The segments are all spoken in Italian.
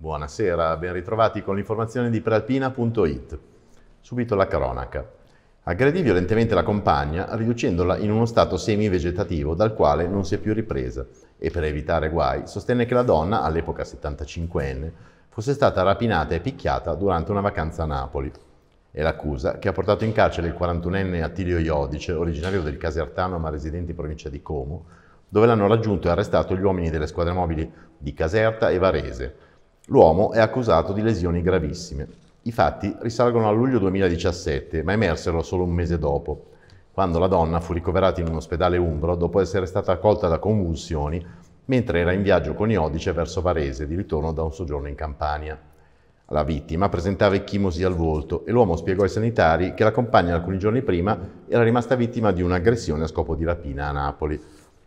Buonasera, ben ritrovati con l'informazione di prealpina.it. Subito la cronaca. Aggredì violentemente la compagna, riducendola in uno stato semi-vegetativo dal quale non si è più ripresa e per evitare guai sostenne che la donna, all'epoca 75enne, fosse stata rapinata e picchiata durante una vacanza a Napoli. È l'accusa che ha portato in carcere il 41enne Attilio Iodice, originario del Casertano ma residente in provincia di Como, dove l'hanno raggiunto e arrestato gli uomini delle squadre mobili di Caserta e Varese, L'uomo è accusato di lesioni gravissime. I fatti risalgono a luglio 2017, ma emersero solo un mese dopo, quando la donna fu ricoverata in un ospedale umbro dopo essere stata colta da convulsioni mentre era in viaggio con Iodice verso Varese di ritorno da un soggiorno in Campania. La vittima presentava ecchimosi al volto e l'uomo spiegò ai sanitari che la compagna alcuni giorni prima era rimasta vittima di un'aggressione a scopo di rapina a Napoli.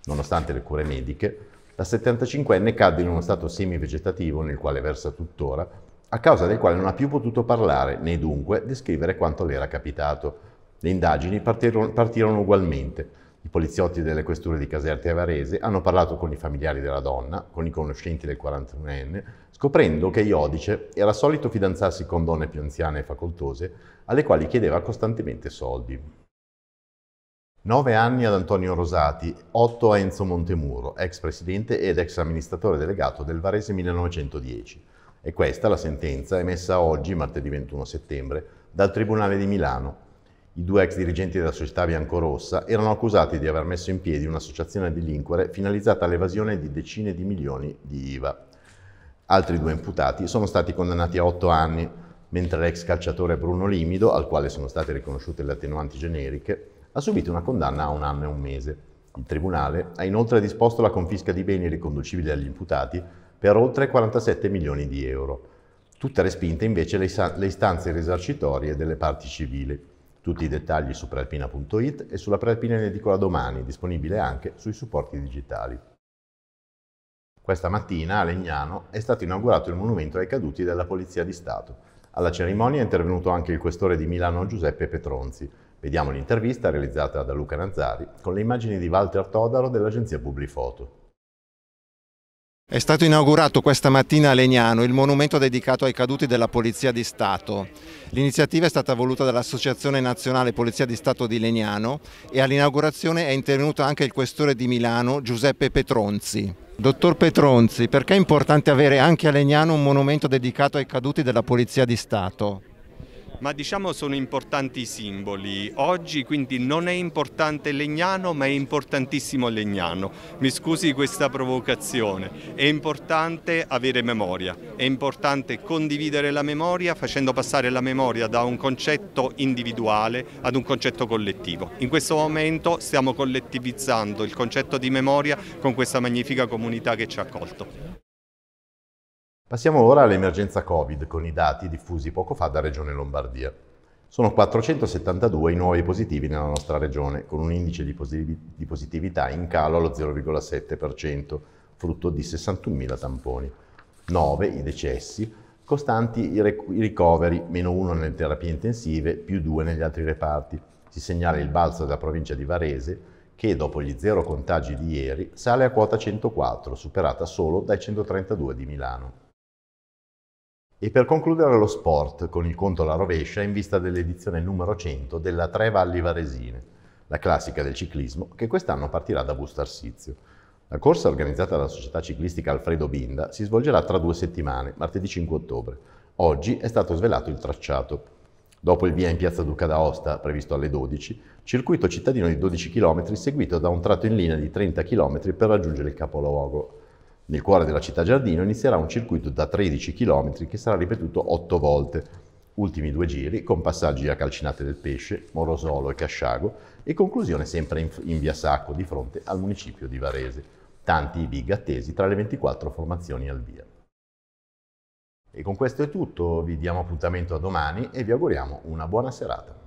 Nonostante le cure mediche, la 75enne cadde in uno stato semi-vegetativo nel quale versa tuttora, a causa del quale non ha più potuto parlare né dunque descrivere quanto le era capitato. Le indagini partirono, partirono ugualmente. I poliziotti delle questure di Caserta e Varese hanno parlato con i familiari della donna, con i conoscenti del 41enne, scoprendo che Iodice era solito fidanzarsi con donne più anziane e facoltose, alle quali chiedeva costantemente soldi. Nove anni ad Antonio Rosati, 8 a Enzo Montemuro, ex presidente ed ex amministratore delegato del Varese 1910. E questa la sentenza emessa oggi, martedì 21 settembre, dal Tribunale di Milano. I due ex dirigenti della società biancorossa erano accusati di aver messo in piedi un'associazione a delinquere finalizzata all'evasione di decine di milioni di IVA. Altri due imputati sono stati condannati a 8 anni, mentre l'ex calciatore Bruno Limido, al quale sono state riconosciute le attenuanti generiche, ha subito una condanna a un anno e un mese. Il Tribunale ha inoltre disposto la confisca di beni riconducibili agli imputati per oltre 47 milioni di euro. Tutte respinte invece le, le istanze risarcitorie delle parti civili. Tutti i dettagli su prealpina.it e sulla prealpina in edicola domani, disponibile anche sui supporti digitali. Questa mattina a Legnano è stato inaugurato il monumento ai caduti della Polizia di Stato. Alla cerimonia è intervenuto anche il questore di Milano Giuseppe Petronzi, Vediamo l'intervista realizzata da Luca Nazzari con le immagini di Walter Todaro dell'agenzia Publifoto. È stato inaugurato questa mattina a Legnano il monumento dedicato ai caduti della Polizia di Stato. L'iniziativa è stata voluta dall'Associazione Nazionale Polizia di Stato di Legnano e all'inaugurazione è intervenuto anche il questore di Milano Giuseppe Petronzi. Dottor Petronzi, perché è importante avere anche a Legnano un monumento dedicato ai caduti della Polizia di Stato? ma diciamo sono importanti i simboli. Oggi quindi non è importante Legnano ma è importantissimo Legnano. Mi scusi questa provocazione. È importante avere memoria, è importante condividere la memoria facendo passare la memoria da un concetto individuale ad un concetto collettivo. In questo momento stiamo collettivizzando il concetto di memoria con questa magnifica comunità che ci ha accolto. Passiamo ora all'emergenza Covid con i dati diffusi poco fa da Regione Lombardia. Sono 472 i nuovi positivi nella nostra regione, con un indice di, di positività in calo allo 0,7%, frutto di 61.000 tamponi. 9 i decessi, costanti i, ric- i ricoveri, meno 1 nelle terapie intensive, più 2 negli altri reparti. Si segnala il balzo della provincia di Varese, che dopo gli zero contagi di ieri sale a quota 104, superata solo dai 132 di Milano. E per concludere lo sport con il conto alla rovescia in vista dell'edizione numero 100 della Tre Valli Varesine, la classica del ciclismo che quest'anno partirà da Bustarsizio. La corsa organizzata dalla società ciclistica Alfredo Binda si svolgerà tra due settimane, martedì 5 ottobre. Oggi è stato svelato il tracciato. Dopo il via in piazza Duca d'Aosta, previsto alle 12, circuito cittadino di 12 km seguito da un tratto in linea di 30 km per raggiungere il capoluogo, nel cuore della città giardino inizierà un circuito da 13 km che sarà ripetuto 8 volte. Ultimi due giri con passaggi a Calcinate del Pesce, Morosolo e Casciago e conclusione sempre in, in via Sacco di fronte al municipio di Varese. Tanti i big attesi tra le 24 formazioni al via. E con questo è tutto, vi diamo appuntamento a domani e vi auguriamo una buona serata.